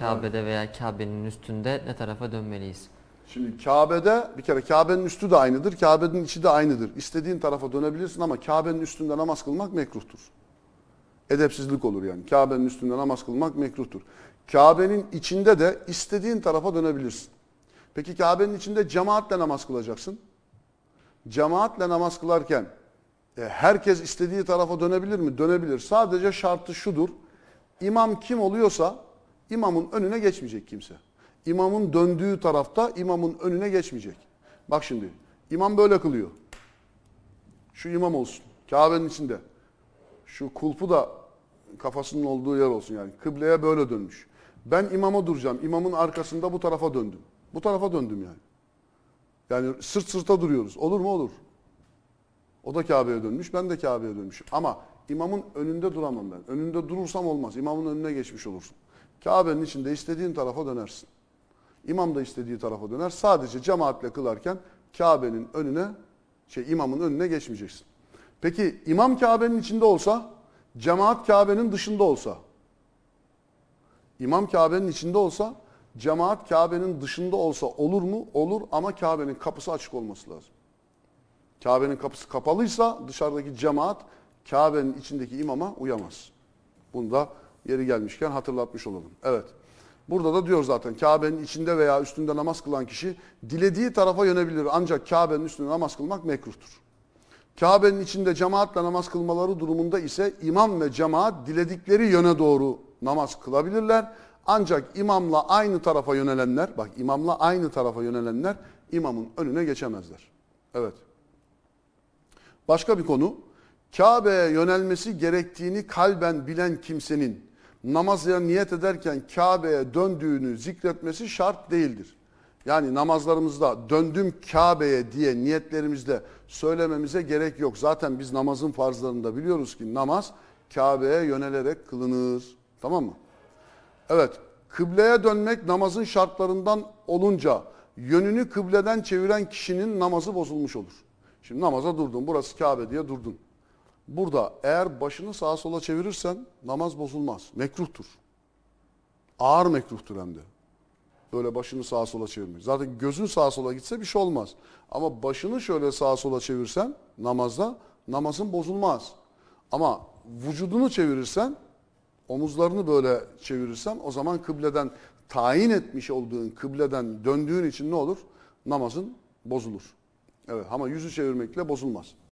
Kabe'de veya Kabe'nin üstünde ne tarafa dönmeliyiz? Şimdi Kabe'de bir kere Kabe'nin üstü de aynıdır, Kabe'nin içi de aynıdır. İstediğin tarafa dönebilirsin ama Kabe'nin üstünde namaz kılmak mekruhtur. Edepsizlik olur yani. Kabe'nin üstünde namaz kılmak mekruhtur. Kabe'nin içinde de istediğin tarafa dönebilirsin. Peki Kabe'nin içinde cemaatle namaz kılacaksın. Cemaatle namaz kılarken e, herkes istediği tarafa dönebilir mi? Dönebilir. Sadece şartı şudur. İmam kim oluyorsa İmamın önüne geçmeyecek kimse. İmamın döndüğü tarafta imamın önüne geçmeyecek. Bak şimdi imam böyle kılıyor. Şu imam olsun. Kabe'nin içinde. Şu kulpu da kafasının olduğu yer olsun yani. Kıbleye böyle dönmüş. Ben imama duracağım. İmamın arkasında bu tarafa döndüm. Bu tarafa döndüm yani. Yani sırt sırta duruyoruz. Olur mu? Olur. O da Kabe'ye dönmüş, ben de Kabe'ye dönmüşüm. Ama imamın önünde duramam ben. Önünde durursam olmaz. İmamın önüne geçmiş olursun. Kabe'nin içinde istediğin tarafa dönersin. İmam da istediği tarafa döner. Sadece cemaatle kılarken Kabe'nin önüne, şey imamın önüne geçmeyeceksin. Peki imam Kabe'nin içinde olsa, cemaat Kabe'nin dışında olsa, imam Kabe'nin içinde olsa, cemaat Kabe'nin dışında olsa olur mu? Olur ama Kabe'nin kapısı açık olması lazım. Kabe'nin kapısı kapalıysa dışarıdaki cemaat Kabe'nin içindeki imama uyamaz. Bunu da yeri gelmişken hatırlatmış olalım. Evet. Burada da diyor zaten Kabe'nin içinde veya üstünde namaz kılan kişi dilediği tarafa yönebilir. Ancak Kabe'nin üstünde namaz kılmak mekruhtur. Kabe'nin içinde cemaatle namaz kılmaları durumunda ise imam ve cemaat diledikleri yöne doğru namaz kılabilirler. Ancak imamla aynı tarafa yönelenler, bak imamla aynı tarafa yönelenler imamın önüne geçemezler. Evet. Başka bir konu, Kabe'ye yönelmesi gerektiğini kalben bilen kimsenin namaza niyet ederken Kabe'ye döndüğünü zikretmesi şart değildir. Yani namazlarımızda döndüm Kabe'ye diye niyetlerimizde söylememize gerek yok. Zaten biz namazın farzlarında biliyoruz ki namaz Kabe'ye yönelerek kılınır. Tamam mı? Evet, kıbleye dönmek namazın şartlarından olunca yönünü kıbleden çeviren kişinin namazı bozulmuş olur. Şimdi namaza durdun, burası Kabe diye durdun. Burada eğer başını sağa sola çevirirsen namaz bozulmaz. Mekruhtur. Ağır mekruhtur hem de. Böyle başını sağa sola çevirmek. Zaten gözün sağa sola gitse bir şey olmaz. Ama başını şöyle sağa sola çevirsen namazda namazın bozulmaz. Ama vücudunu çevirirsen omuzlarını böyle çevirirsen o zaman kıbleden tayin etmiş olduğun kıbleden döndüğün için ne olur? Namazın bozulur. Evet ama yüzü çevirmekle bozulmaz.